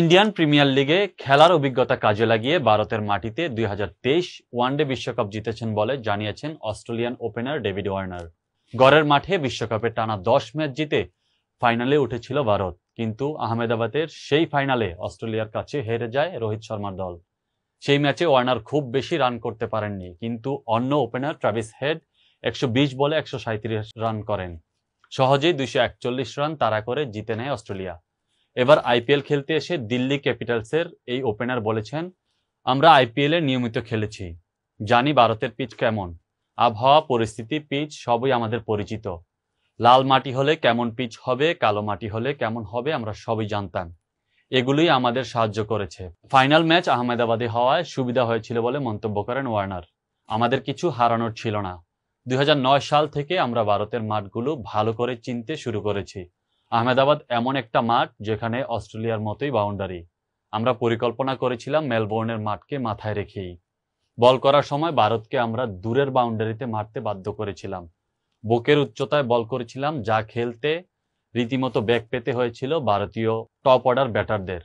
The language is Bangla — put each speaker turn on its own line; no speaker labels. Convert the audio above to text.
ইন্ডিয়ান প্রিমিয়ার লিগে খেলার অভিজ্ঞতা কাজে লাগিয়ে ভারতের মাটিতে দুই ওয়ানডে বিশ্বকাপ জিতেছেন বলে জানিয়েছেন অস্ট্রেলিয়ান ওপেনার ডেভিড ওয়ার্নার গড়ের মাঠে বিশ্বকাপে টানা দশ ম্যাচ জিতে ফাইনালে উঠেছিল ভারত কিন্তু আহমেদাবাদের সেই ফাইনালে অস্ট্রেলিয়ার কাছে হেরে যায় রোহিত শর্মার দল সেই ম্যাচে ওয়ার্নার খুব বেশি রান করতে পারেননি কিন্তু অন্য ওপেনার ট্রাভিস হেড একশো বলে একশো রান করেন সহজেই দুইশো রান তারা করে জিতে নেয় অস্ট্রেলিয়া এবার আইপিএল খেলতে এসে দিল্লি ক্যাপিটালসের এই ওপেনার বলেছেন আমরা আইপিএল আইপিএলে নিয়মিত খেলেছি জানি ভারতের পিচ কেমন আবহাওয়া পরিস্থিতি পিচ সবই আমাদের পরিচিত লাল মাটি হলে কেমন পিচ হবে কালো মাটি হলে কেমন হবে আমরা সবই জানতাম এগুলোই আমাদের সাহায্য করেছে ফাইনাল ম্যাচ আহমেদাবাদে হওয়ায় সুবিধা হয়েছিল বলে মন্তব্য করেন ওয়ার্নার আমাদের কিছু হারানোর ছিল না দুই সাল থেকে আমরা ভারতের মাঠগুলো ভালো করে চিনতে শুরু করেছি আহমেদাবাদ এমন একটা মাঠ যেখানে অস্ট্রেলিয়ার মতোই বাউন্ডারি আমরা পরিকল্পনা করেছিলাম মেলবোর্নের মাঠকে মাথায় রেখেই বল করার সময় ভারতকে আমরা দূরের বাউন্ডারিতে মারতে বাধ্য করেছিলাম বুকের উচ্চতায় বল করেছিলাম যা খেলতে রীতিমতো ব্যাক পেতে হয়েছিল ভারতীয় টপ অর্ডার ব্যাটারদের